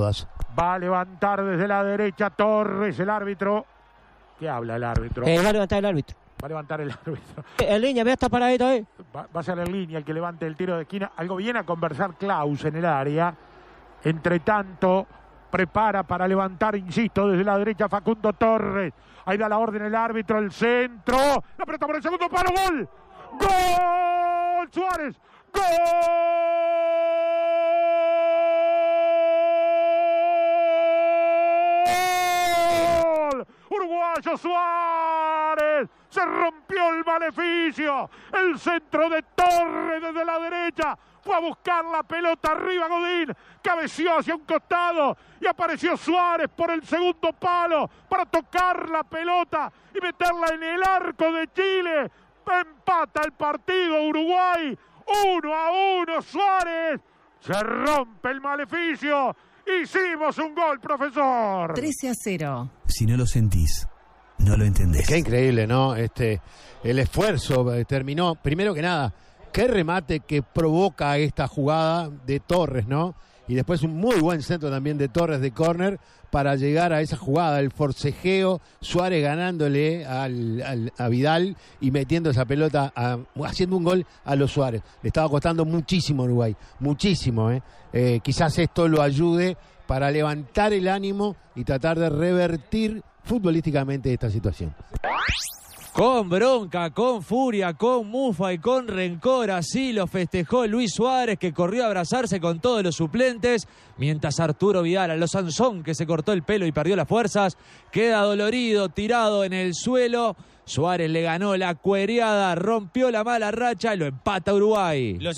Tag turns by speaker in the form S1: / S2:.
S1: Va a levantar desde la derecha Torres, el árbitro. ¿Qué habla el árbitro? Eh, va a levantar el árbitro. Va a levantar el árbitro. Eh, en línea, ve hasta para ahí. Va, a ser en línea el que levante el tiro de esquina. Algo viene a conversar Klaus en el área. Entre tanto, prepara para levantar, insisto, desde la derecha Facundo Torres. Ahí da la orden
S2: el árbitro, el centro. La pelota por el segundo paro, gol. ¡Gol! Suárez. ¡Gol! Suárez. Se rompió el maleficio. El centro de Torre desde la derecha. Fue a buscar la pelota arriba Godín. Cabeció hacia un costado. Y apareció Suárez por el segundo palo para tocar la pelota y meterla en el arco de Chile. Empata el partido Uruguay. Uno a uno Suárez. Se rompe el maleficio. Hicimos un gol, profesor. 13 a 0.
S3: Si no lo sentís, no lo entendés. Qué increíble, ¿no? Este, el esfuerzo eh, terminó, primero que nada, qué remate que provoca esta jugada de Torres, ¿no? Y después un muy buen centro también de Torres de córner para llegar a esa jugada, el forcejeo, Suárez ganándole al, a Vidal y metiendo esa pelota, haciendo un gol a los Suárez. Le estaba costando muchísimo a Uruguay, muchísimo, Eh, eh Quizás esto lo ayude para levantar el ánimo y tratar de revertir futbolísticamente esta situación.
S4: Con bronca, con furia, con mufa y con rencor, así lo festejó Luis Suárez que corrió a abrazarse con todos los suplentes, mientras Arturo Vidal, a los Sansón que se cortó el pelo y perdió las fuerzas, queda dolorido, tirado en el suelo. Suárez le ganó la cuereada, rompió la mala racha y lo empata Uruguay.